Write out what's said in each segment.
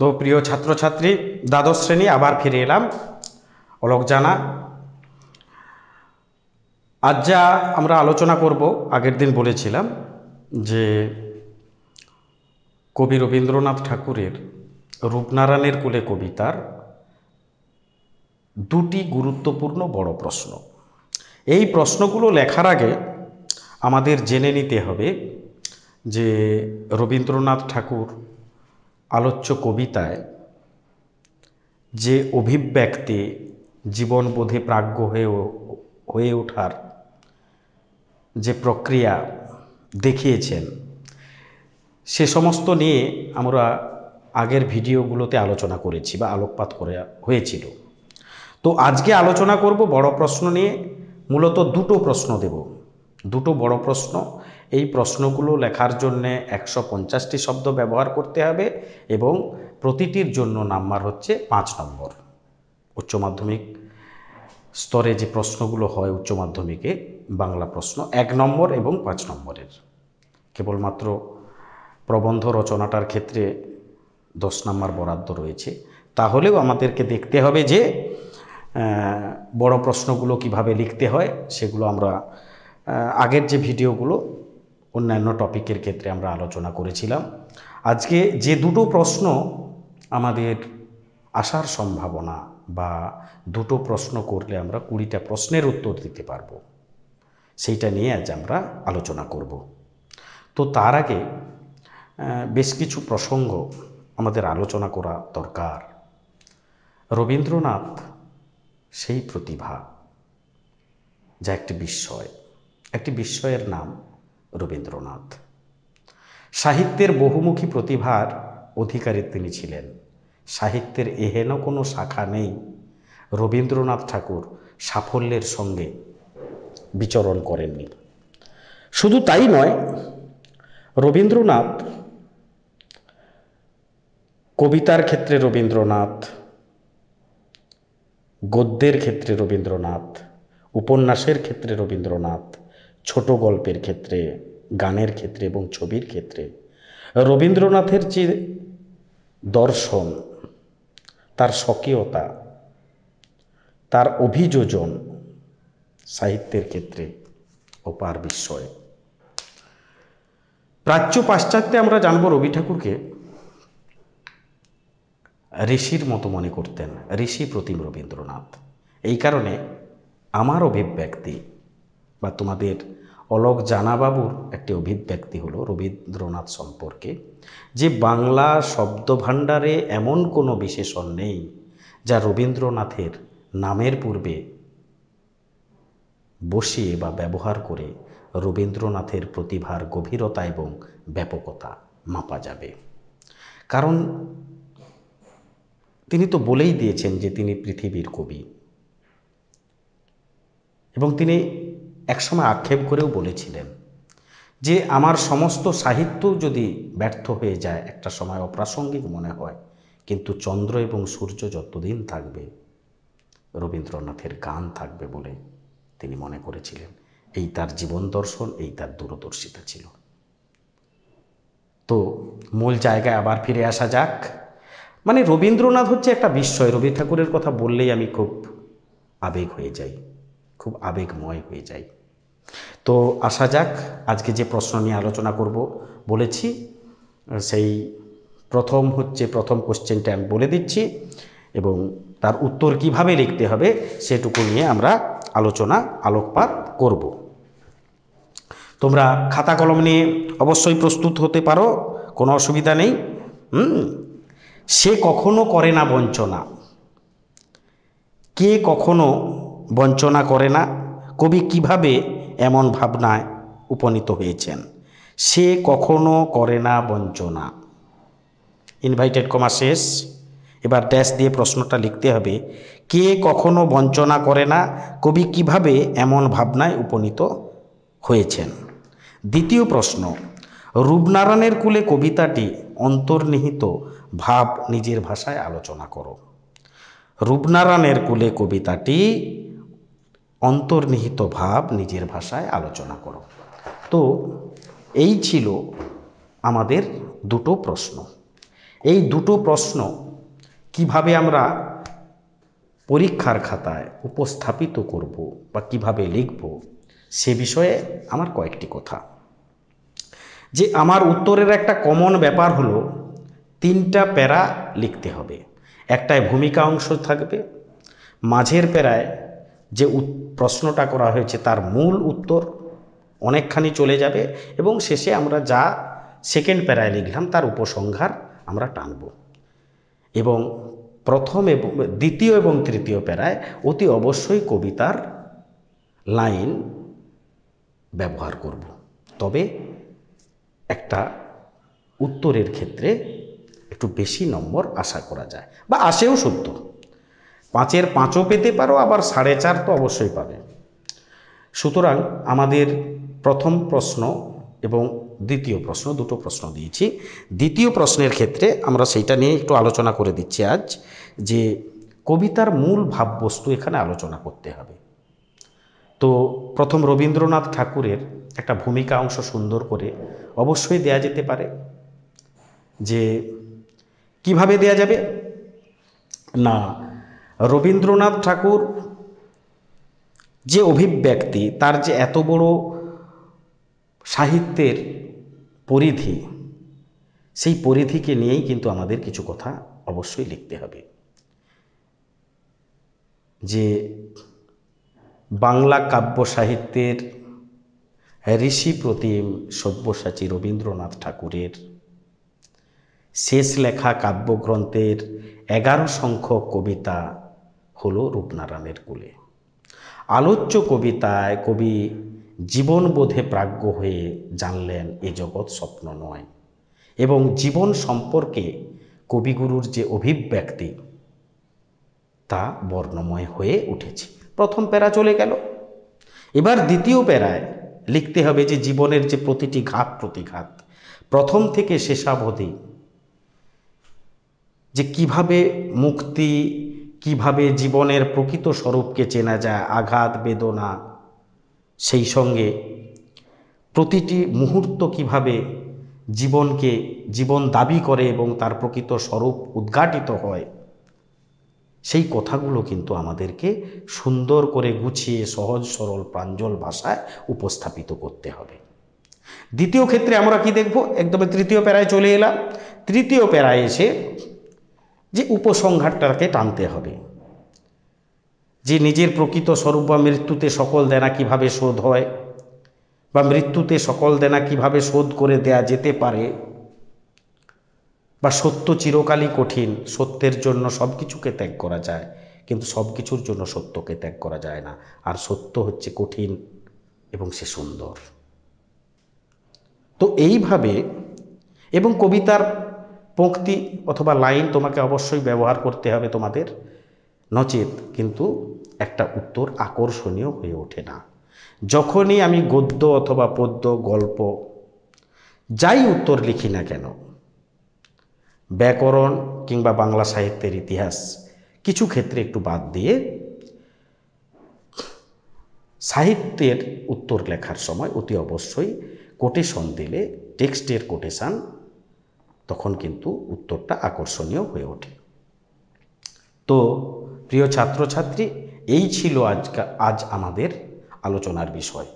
তো প্রিয় ছাত্রছাত্রী দ্বাদশ শ্রেণী আবার ফিরে এলাম অলক জানা আজ যা আমরা আলোচনা করব আগের দিন বলেছিলাম যে কবি রবীন্দ্রনাথ ঠাকুরের রূপনারায়ণের কুলে কবিতার দুটি গুরুত্বপূর্ণ বড় প্রশ্ন এই প্রশ্নগুলো লেখার আগে আমাদের জেনে নিতে হবে যে রবীন্দ্রনাথ ঠাকুর আলোচ্য কবিতায় যে অভিব্যক্তি জীবনবোধে প্রাজ্ঞ হয়ে হয়ে ওঠার যে প্রক্রিয়া দেখিয়েছেন সে সমস্ত নিয়ে আমরা আগের ভিডিওগুলোতে আলোচনা করেছি বা আলোকপাত করে হয়েছিল তো আজকে আলোচনা করব বড় প্রশ্ন নিয়ে মূলত দুটো প্রশ্ন দেব দুটো বড় প্রশ্ন এই প্রশ্নগুলো লেখার জন্যে একশো পঞ্চাশটি শব্দ ব্যবহার করতে হবে এবং প্রতিটির জন্য নাম্বার হচ্ছে পাঁচ নম্বর উচ্চ মাধ্যমিক স্তরে যে প্রশ্নগুলো হয় উচ্চ মাধ্যমিকে বাংলা প্রশ্ন এক নম্বর এবং পাঁচ নম্বরের কেবলমাত্র প্রবন্ধ রচনাটার ক্ষেত্রে দশ নম্বর বরাদ্দ রয়েছে তাহলেও আমাদেরকে দেখতে হবে যে বড় প্রশ্নগুলো কিভাবে লিখতে হয় সেগুলো আমরা আগের যে ভিডিওগুলো অন্যান্য টপিকের ক্ষেত্রে আমরা আলোচনা করেছিলাম আজকে যে দুটো প্রশ্ন আমাদের আসার সম্ভাবনা বা দুটো প্রশ্ন করলে আমরা কুড়িটা প্রশ্নের উত্তর দিতে পারব সেইটা নিয়ে আজ আমরা আলোচনা করব তো তার আগে বেশ কিছু প্রসঙ্গ আমাদের আলোচনা করা দরকার রবীন্দ্রনাথ সেই প্রতিভা যা একটি বিস্ময় একটি বিস্ময়ের নাম রবীন্দ্রনাথ সাহিত্যের বহুমুখী প্রতিভার অধিকারী তিনি ছিলেন সাহিত্যের এহেন কোনো শাখা নেই রবীন্দ্রনাথ ঠাকুর সাফল্যের সঙ্গে বিচরণ করেননি শুধু তাই নয় রবীন্দ্রনাথ কবিতার ক্ষেত্রে রবীন্দ্রনাথ গদ্যের ক্ষেত্রে রবীন্দ্রনাথ উপন্যাসের ক্ষেত্রে রবীন্দ্রনাথ ছোট গল্পের ক্ষেত্রে গানের ক্ষেত্রে এবং ছবির ক্ষেত্রে রবীন্দ্রনাথের যে দর্শন তার স্বকীয়তা তার অভিযোজন সাহিত্যের ক্ষেত্রে অপার বিস্ময় প্রাচ্য পাশ্চাত্যে আমরা জানব রবি ঠাকুরকে ঋষির মতো মনে করতেন ঋষি প্রতিম রবীন্দ্রনাথ এই কারণে আমার অভিব্যক্তি বা তোমাদের অলক জানাবাবুর একটি অভিব্যক্তি হলো রবীন্দ্রনাথ সম্পর্কে যে বাংলা শব্দভাণ্ডারে এমন কোনো বিশেষণ নেই যা রবীন্দ্রনাথের নামের পূর্বে বসিয়ে বা ব্যবহার করে রবীন্দ্রনাথের প্রতিভার গভীরতা এবং ব্যাপকতা মাপা যাবে কারণ তিনি তো বলেই দিয়েছেন যে তিনি পৃথিবীর কবি এবং তিনি একসময় আক্ষেপ করেও বলেছিলেন যে আমার সমস্ত সাহিত্য যদি ব্যর্থ হয়ে যায় একটা সময় অপ্রাসঙ্গিক মনে হয় কিন্তু চন্দ্র এবং সূর্য যতদিন থাকবে রবীন্দ্রনাথের গান থাকবে বলে তিনি মনে করেছিলেন এই তার জীবন দর্শন এই তার দূরদর্শিতা ছিল তো মূল জায়গায় আবার ফিরে আসা যাক মানে রবীন্দ্রনাথ হচ্ছে একটা বিস্ময় রবি ঠাকুরের কথা বললেই আমি খুব আবেগ হয়ে যাই খুব আবেগময় হয়ে যাই তো আসা যাক আজকে যে প্রশ্ন নিয়ে আলোচনা করব বলেছি সেই প্রথম হচ্ছে প্রথম কোশ্চেনটা আমি বলে দিচ্ছি এবং তার উত্তর কিভাবে লিখতে হবে সেটুকু নিয়ে আমরা আলোচনা আলোকপাত করব তোমরা খাতা কলম নিয়ে অবশ্যই প্রস্তুত হতে পারো কোনো অসুবিধা নেই সে কখনো করে না বঞ্চনা কে কখনো বঞ্চনা করে না কবি কিভাবে এমন ভাবনায় উপনীত হয়েছেন সে কখনো করে না বঞ্চনা ইনভাইটেড কমা শেষ এবার ড্যাশ দিয়ে প্রশ্নটা লিখতে হবে কে কখনো বঞ্চনা করে না কবি কিভাবে এমন ভাবনায় উপনীত হয়েছেন দ্বিতীয় প্রশ্ন রূপনারায়ণের কুলে কবিতাটি অন্তর্নিহিত ভাব নিজের ভাষায় আলোচনা করো রূপনারায়ণের কুলে কবিতাটি অন্তর্নিহিত ভাব নিজের ভাষায় আলোচনা করো তো এই ছিল আমাদের দুটো প্রশ্ন এই দুটো প্রশ্ন কিভাবে আমরা পরীক্ষার খাতায় উপস্থাপিত করব বা কিভাবে লিখব সে বিষয়ে আমার কয়েকটি কথা যে আমার উত্তরের একটা কমন ব্যাপার হলো তিনটা প্যারা লিখতে হবে একটায় ভূমিকা অংশ থাকবে মাঝের প্যারায় যে প্রশ্নটা করা হয়েছে তার মূল উত্তর অনেকখানি চলে যাবে এবং শেষে আমরা যা সেকেন্ড প্যারায় লিখলাম তার উপসংহার আমরা টানব এবং প্রথম এবং দ্বিতীয় এবং তৃতীয় প্যারায় অতি অবশ্যই কবিতার লাইন ব্যবহার করব তবে একটা উত্তরের ক্ষেত্রে একটু বেশি নম্বর আশা করা যায় বা আসেও সত্য পাঁচের পাঁচও পেতে পারো আবার সাড়ে চার তো অবশ্যই পাবে সুতরাং আমাদের প্রথম প্রশ্ন এবং দ্বিতীয় প্রশ্ন দুটো প্রশ্ন দিয়েছি দ্বিতীয় প্রশ্নের ক্ষেত্রে আমরা সেইটা নিয়ে একটু আলোচনা করে দিচ্ছি আজ যে কবিতার মূল ভাববস্তু এখানে আলোচনা করতে হবে তো প্রথম রবীন্দ্রনাথ ঠাকুরের একটা ভূমিকা অংশ সুন্দর করে অবশ্যই দেয়া যেতে পারে যে কিভাবে দেয়া যাবে না রবীন্দ্রনাথ ঠাকুর যে অভিব্যক্তি তার যে এত বড় সাহিত্যের পরিধি সেই পরিধিকে নিয়েই কিন্তু আমাদের কিছু কথা অবশ্যই লিখতে হবে যে বাংলা কাব্য সাহিত্যের ঋষি প্রতিম সব্যসাচী রবীন্দ্রনাথ ঠাকুরের শেষ লেখা কাব্যগ্রন্থের এগারো সংখ্যক কবিতা হলো রূপনারায়ণের কুলে আলোচ্য কবিতায় কবি জীবনবোধে প্রাজ্ঞ হয়ে জানলেন এ জগৎ স্বপ্ন নয় এবং জীবন সম্পর্কে কবিগুরুর যে অভিব্যক্তি তা বর্ণময় হয়ে উঠেছে প্রথম প্যারা চলে গেল এবার দ্বিতীয় প্যারায় লিখতে হবে যে জীবনের যে প্রতিটি ঘাত প্রতিঘাত প্রথম থেকে শেষাবধি যে কিভাবে মুক্তি কিভাবে জীবনের প্রকৃত স্বরূপকে চেনা যায় আঘাত বেদনা সেই সঙ্গে প্রতিটি মুহূর্ত কিভাবে জীবনকে জীবন দাবি করে এবং তার প্রকৃত স্বরূপ উদ্ঘাটিত হয় সেই কথাগুলো কিন্তু আমাদেরকে সুন্দর করে গুছিয়ে সহজ সরল প্রাঞ্জল ভাষায় উপস্থাপিত করতে হবে দ্বিতীয় ক্ষেত্রে আমরা কি দেখব একদমে তৃতীয় প্যারায় চলে এলাম তৃতীয় প্যারায় এসে যে উপসংহারটাকে টানতে হবে যে নিজের প্রকৃত স্বরূপ বা মৃত্যুতে সকল দেনা কিভাবে শোধ হয় বা মৃত্যুতে সকল দেনা কিভাবে শোধ করে দেয়া যেতে পারে বা সত্য চিরকালই কঠিন সত্যের জন্য সব কিছুকে ত্যাগ করা যায় কিন্তু সব কিছুর জন্য সত্যকে ত্যাগ করা যায় না আর সত্য হচ্ছে কঠিন এবং সে সুন্দর তো এইভাবে এবং কবিতার পঙ্ক্তি অথবা লাইন তোমাকে অবশ্যই ব্যবহার করতে হবে তোমাদের নচেত কিন্তু একটা উত্তর আকর্ষণীয় হয়ে ওঠে না যখনই আমি গদ্য অথবা পদ্য গল্প যাই উত্তর লিখি না কেন ব্যাকরণ কিংবা বাংলা সাহিত্যের ইতিহাস কিছু ক্ষেত্রে একটু বাদ দিয়ে সাহিত্যের উত্তর লেখার সময় অতি অবশ্যই কোটেশন দিলে টেক্সটের কোটেশান তখন কিন্তু উত্তরটা আকর্ষণীয় হয়ে ওঠে তো প্রিয় ছাত্রছাত্রী এই ছিল আজকা আজ আমাদের আলোচনার বিষয়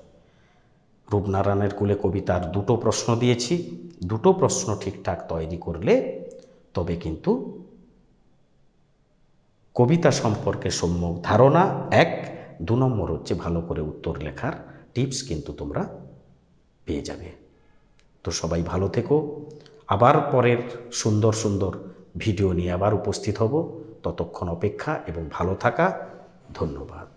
রূপনারায়ণের কুলে কবিতার দুটো প্রশ্ন দিয়েছি দুটো প্রশ্ন ঠিকঠাক তৈরি করলে তবে কিন্তু কবিতা সম্পর্কে সম্যক ধারণা এক দু নম্বর হচ্ছে ভালো করে উত্তর লেখার টিপস কিন্তু তোমরা পেয়ে যাবে তো সবাই ভালো থেকো আবার পরের সুন্দর সুন্দর ভিডিও নিয়ে আবার উপস্থিত হব ততক্ষণ অপেক্ষা এবং ভালো থাকা ধন্যবাদ